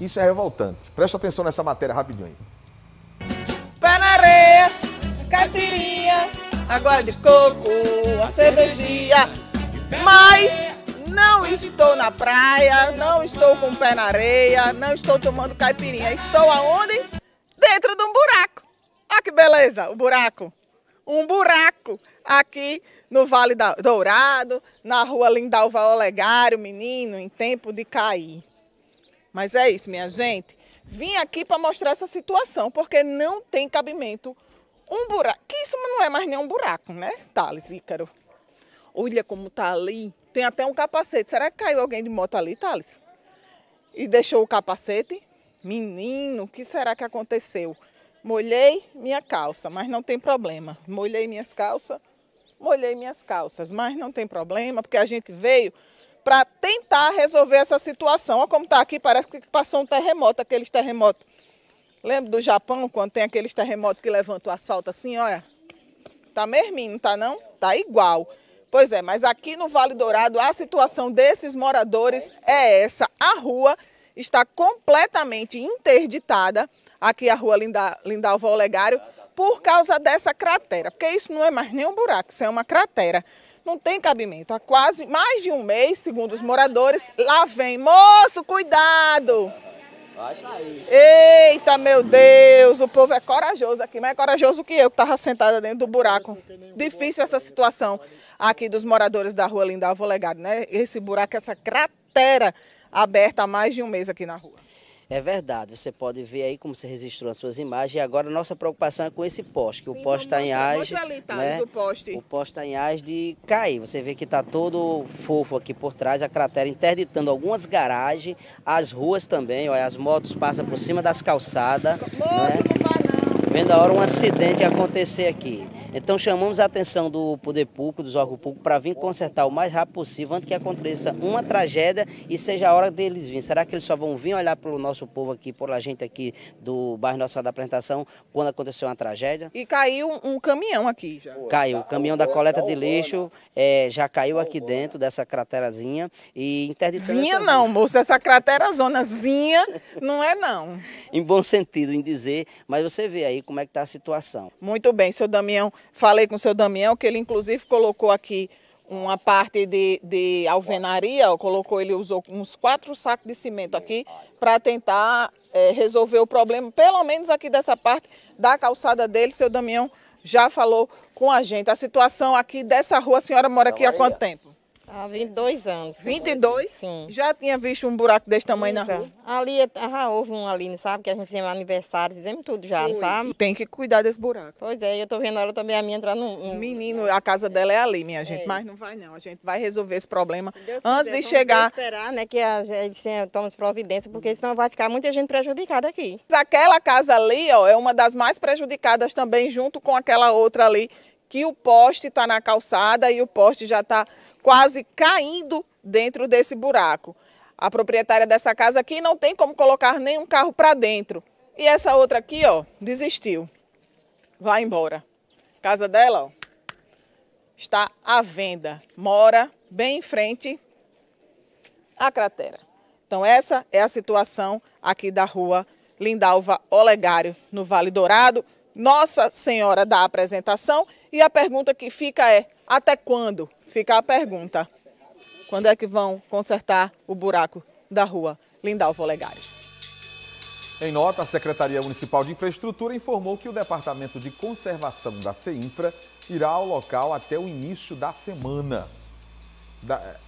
Isso é revoltante. Presta atenção nessa matéria rapidinho aí. Pé na areia, caipirinha, água de coco, a cervejinha. Mas não estou na praia, não estou com o pé na areia, não estou tomando caipirinha. Estou aonde? Dentro de um buraco. Olha que beleza, o buraco. Um buraco aqui no Vale Dourado, na rua Lindalva Olegário, menino, em tempo de cair. Mas é isso, minha gente. Vim aqui para mostrar essa situação, porque não tem cabimento um buraco. Que isso não é mais nem um buraco, né, Thales Ícaro? Olha como tá ali. Tem até um capacete. Será que caiu alguém de moto ali, Thales? E deixou o capacete? Menino, o que será que aconteceu? Molhei minha calça, mas não tem problema. Molhei minhas calças, molhei minhas calças, mas não tem problema, porque a gente veio para tentar resolver essa situação. Olha como está aqui, parece que passou um terremoto, aqueles terremotos. Lembra do Japão, quando tem aqueles terremotos que levantam o asfalto assim, olha? Tá merminho, não tá não? Tá igual. Pois é, mas aqui no Vale Dourado a situação desses moradores é essa. A rua está completamente interditada, aqui a rua Lindalvo Lindalva Olegário, por causa dessa cratera. Porque isso não é mais nem um buraco, isso é uma cratera não tem cabimento. Há quase mais de um mês, segundo os moradores, lá vem, moço, cuidado! Vai cair. Eita, meu Deus, o povo é corajoso aqui, mais é corajoso que eu que estava sentada dentro do buraco. Difícil essa situação aqui dos moradores da rua Linda Legado, né? Esse buraco, essa cratera aberta há mais de um mês aqui na rua. É verdade, você pode ver aí como você registrou as suas imagens. e Agora, nossa preocupação é com esse poste, que Sim, o poste está em as. tá, né? O poste está em as de cair. Você vê que está todo fofo aqui por trás, a cratera interditando algumas garagens, as ruas também, olha, as motos passam por cima das calçadas. Moço, né? não não. Vendo a hora um acidente acontecer aqui. Então chamamos a atenção do poder público, dos órgãos públicos, para vir consertar o mais rápido possível, antes que aconteça uma tragédia e seja a hora deles virem. Será que eles só vão vir olhar o nosso povo aqui, a gente aqui do bairro Nossa da Apresentação, quando aconteceu uma tragédia? E caiu um caminhão aqui já. Caiu, o tá caminhão da coleta tá de lixo né? é, já caiu tá aqui dentro dessa craterazinha e interditou. Zinha não, moço, essa cratera é zonazinha não é não. em bom sentido, em dizer, mas você vê aí como é que está a situação. Muito bem, seu Damião, Falei com o seu Damião, que ele inclusive colocou aqui uma parte de, de alvenaria, colocou, ele usou uns quatro sacos de cimento aqui para tentar é, resolver o problema, pelo menos aqui dessa parte da calçada dele, seu Damião já falou com a gente. A situação aqui dessa rua, a senhora mora aqui há quanto tempo? Há ah, 22 anos. 22? Sim. Já tinha visto um buraco desse tamanho Nunca. na rua? Ali, houve um ali, sabe? Que a gente fizemos aniversário, fizemos tudo já, sabe? Tem que cuidar desse buraco. Pois é, eu tô vendo ela também, a minha entrar num... Menino, a casa dela é ali, minha gente, é. mas não vai não. A gente vai resolver esse problema antes quiser, de chegar... esperar, né, que a gente tome providência, porque senão vai ficar muita gente prejudicada aqui. Aquela casa ali, ó, é uma das mais prejudicadas também, junto com aquela outra ali, que o poste está na calçada e o poste já está quase caindo dentro desse buraco. A proprietária dessa casa aqui não tem como colocar nenhum carro para dentro. E essa outra aqui, ó, desistiu. Vai embora. Casa dela, ó, está à venda. Mora bem em frente à cratera. Então essa é a situação aqui da rua Lindalva Olegário, no Vale Dourado. Nossa Senhora da Apresentação. E a pergunta que fica é, até quando? Fica a pergunta. Quando é que vão consertar o buraco da rua Lindalvo Olegário? Em nota, a Secretaria Municipal de Infraestrutura informou que o Departamento de Conservação da CEINFRA irá ao local até o início da semana. Da, é,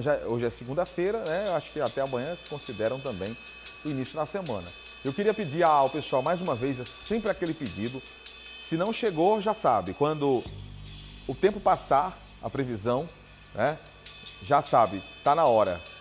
já, hoje é segunda-feira, né? Eu acho que até amanhã consideram também o início da semana. Eu queria pedir ao pessoal mais uma vez, é sempre aquele pedido. Se não chegou, já sabe, quando o tempo passar, a previsão, né? Já sabe, tá na hora.